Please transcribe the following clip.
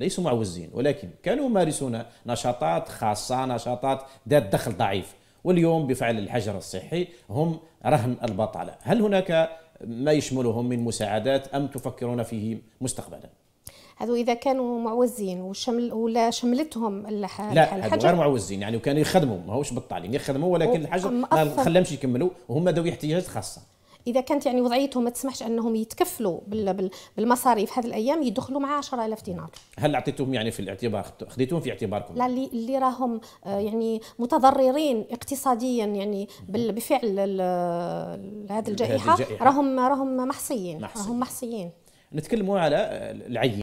ليسوا معوزين ولكن كانوا يمارسون نشاطات خاصة نشاطات ذات دخل ضعيف واليوم بفعل الحجر الصحي هم رهن البطالة هل هناك ما يشملهم من مساعدات أم تفكرون فيه مستقبلا؟ هذو اذا كانوا معوزين وشمل ولا شملتهم الحجر لا الحجر غير معوزين يعني وكانوا يخدموا ماهوش بطالين يخدموا ولكن الحجر ما خلاهمش يكملوا وهم ذوي احتياجات خاصه اذا كانت يعني وضعيتهم ما تسمحش انهم يتكفلوا بالمصاريف هذه الايام يدخلوا مع 10000 دينار هل اعطيتهم يعني في الاعتبار خديتهم في اعتباركم لا اللي, اللي راهم آه، يعني متضررين اقتصاديا يعني بفعل هذه الجائحه راهم راهم محصيين راهم محصيين نتكلموا على العيين